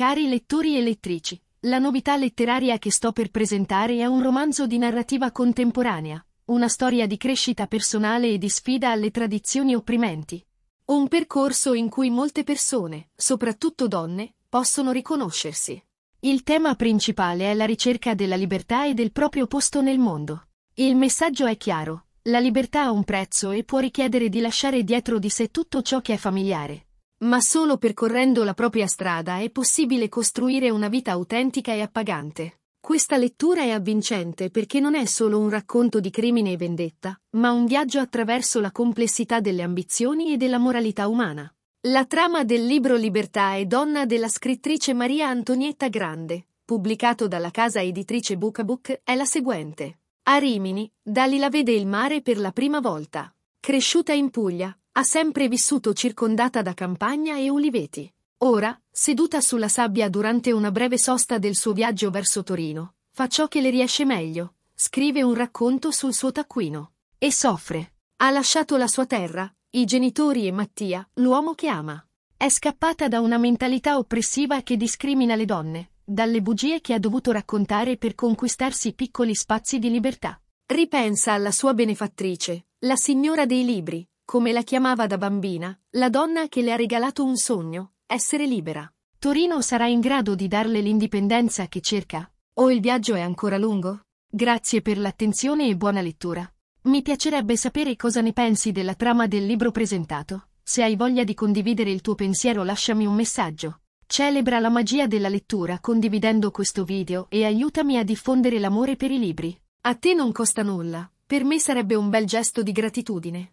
Cari lettori e lettrici, la novità letteraria che sto per presentare è un romanzo di narrativa contemporanea, una storia di crescita personale e di sfida alle tradizioni opprimenti. Un percorso in cui molte persone, soprattutto donne, possono riconoscersi. Il tema principale è la ricerca della libertà e del proprio posto nel mondo. Il messaggio è chiaro, la libertà ha un prezzo e può richiedere di lasciare dietro di sé tutto ciò che è familiare, ma solo percorrendo la propria strada è possibile costruire una vita autentica e appagante. Questa lettura è avvincente perché non è solo un racconto di crimine e vendetta, ma un viaggio attraverso la complessità delle ambizioni e della moralità umana. La trama del libro Libertà e Donna della scrittrice Maria Antonietta Grande, pubblicato dalla casa editrice Bookabook, è la seguente. A Rimini, Dalila vede il mare per la prima volta. Cresciuta in Puglia, ha sempre vissuto circondata da campagna e uliveti. Ora, seduta sulla sabbia durante una breve sosta del suo viaggio verso Torino, fa ciò che le riesce meglio, scrive un racconto sul suo taccuino. E soffre. Ha lasciato la sua terra, i genitori e Mattia, l'uomo che ama. È scappata da una mentalità oppressiva che discrimina le donne, dalle bugie che ha dovuto raccontare per conquistarsi piccoli spazi di libertà. Ripensa alla sua benefattrice, la signora dei libri, come la chiamava da bambina, la donna che le ha regalato un sogno, essere libera. Torino sarà in grado di darle l'indipendenza che cerca? O il viaggio è ancora lungo? Grazie per l'attenzione e buona lettura. Mi piacerebbe sapere cosa ne pensi della trama del libro presentato. Se hai voglia di condividere il tuo pensiero lasciami un messaggio. Celebra la magia della lettura condividendo questo video e aiutami a diffondere l'amore per i libri. A te non costa nulla, per me sarebbe un bel gesto di gratitudine.